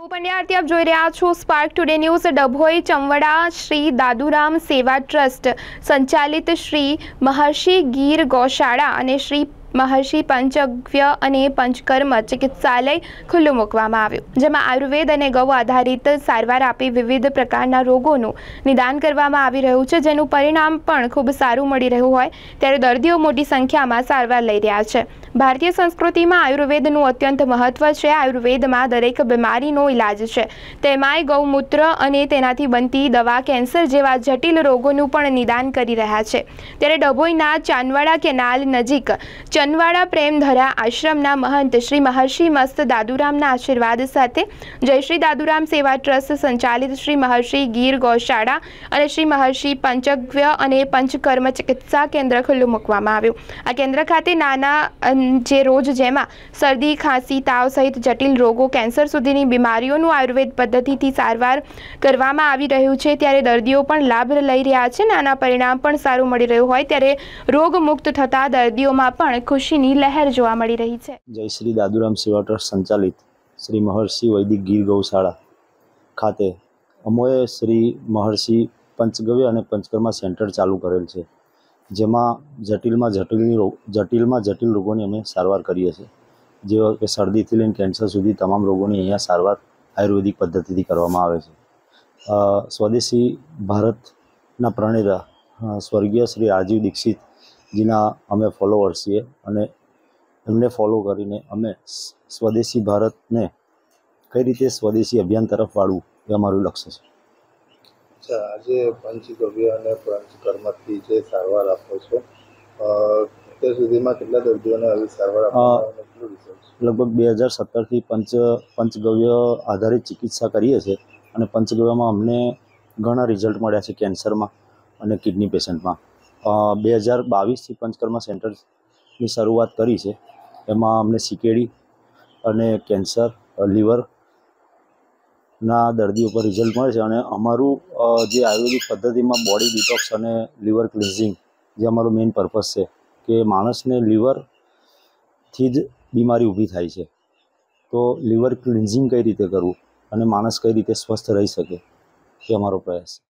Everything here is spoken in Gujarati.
હું પંડ્યાર્થી આપ જોઈ રહ્યા છો Spark today news Dabhoi Chamvada Shri Daduram સેવા ટ્રસ્ટ સંચાલિત શ્રી મહર્ષિ ગીર ગૌશાળા અને શ્રી મહર્ષિ પંચગવ્ય અને પંચકર્મ ચિકિત્સાલય ખુલ્લું મૂકવામાં આવ્યું જેમાં આયુર્વેદ અને ગૌ આધારિત સારવાર આપી વિવિધ પ્રકારના રોગોનું નિદાન કરવામાં આવી રહ્યું છે જેનું પરિણામ પણ ખૂબ સારું મળી રહ્યું હોય ત્યારે દર્દીઓ મોટી સંખ્યામાં સારવાર લઈ રહ્યા છે ભારતીય સંસ્કૃતિમાં આયુર્વેદનું અત્યંત મહત્વ છે આયુર્વેદમાં દરેક બીમારીનો ઇલાજ છે તેમાંય ગૌમૂત્ર અને તેનાથી બનતી દવા કેન્સર જેવા જટિલ રોગોનું પણ નિદાન કરી રહ્યા છે ત્યારે ડભોઈના ચાંદવાડા કેનાલ નજીક ચનવાડા પ્રેમધરા આશ્રમના મહંત શ્રી મહર્ષિ મસ્ત દાદુરામના આશીર્વાદ સાથે જય શ્રી દાદુરામ સેવા ટ્રસ્ટ સંચાલિત શ્રી મહર્ષિ ગીર ગૌશાળા અને શ્રી મહર્ષિ પંચજ્ઞ અને પંચકર્મ ચિકિત્સા કેન્દ્ર ખુલ્લું મૂકવામાં આવ્યું આ કેન્દ્ર ખાતે નાના જે રોજ જેમાં શરદી ખાંસી તાવ સહિત જટિલ રોગો કેન્સર સુધીની બીમારીઓનું આયુર્વેદ પદ્ધતિથી સારવાર કરવામાં આવી રહ્યું છે ત્યારે દર્દીઓ પણ લાભ લઈ રહ્યા છે અને આના પરિણામ પણ સારું મળી રહ્યું હોય ત્યારે રોગમુક્ત થતા દર્દીઓમાં પણ ખુશીની લહેર જોવા મળી રહી છે જય શ્રી દાદુરામ સેવા ટ્રસ્ટ સંચાલિત શ્રી મહર્ષિ વૈદિક ગીર ગૌશાળા ખાતે અમોએ શ્રી મહર્ષિ પંચગવ્ય અને પંચકર્મા સેન્ટર ચાલુ કરેલ છે જેમાં જટિલમાં જટિલની જટિલમાં જટિલ રોગોની અમે સારવાર કરીએ છીએ જેવા કે શરદીથી લઈને કેન્સર સુધી તમામ રોગોની અહીંયા સારવાર આયુર્વેદિક પદ્ધતિથી કરવામાં આવે છે સ્વદેશી ભારતના પ્રણેતા સ્વર્ગીય શ્રી રાજીવ દીક્ષિતજીના અમે ફોલોવર્સ છીએ અને એમને ફોલો કરીને અમે સ્વદેશી ભારતને કઈ રીતે સ્વદેશી અભિયાન તરફ વાળવું એ અમારું લક્ષ્ય છે અચ્છા આજે પંચગવ્ય અને પંચકર્મથી જે સારવાર આપો છો અત્યાર સુધીમાં કેટલા દર્દીઓને આવી સારવાર લગભગ બે હજાર સત્તરથી પંચ પંચગવ્ય આધારિત ચિકિત્સા કરીએ છીએ અને પંચગવ્યમાં અમને ઘણા રિઝલ્ટ મળ્યા છે કેન્સરમાં અને કિડની પેશન્ટમાં બે હજાર બાવીસથી પંચકર્મા સેન્ટરની શરૂઆત કરી છે એમાં અમને સીકેડી અને કેન્સર લીવર ના દર્દી ઉપર રિઝલ્ટ મળે છે અને અમારું જે આયુર્વેદિક પદ્ધતિમાં બોડી ડિટોક્સ અને લીવર ક્લિન્ઝિંગ જે અમારો મેઇન પર્પઝ છે કે માણસને લીવરથી જ બીમારી ઊભી થાય છે તો લીવર ક્લિન્ઝિંગ કઈ રીતે કરવું અને માણસ કઈ રીતે સ્વસ્થ રહી શકે એ અમારો પ્રયાસ છે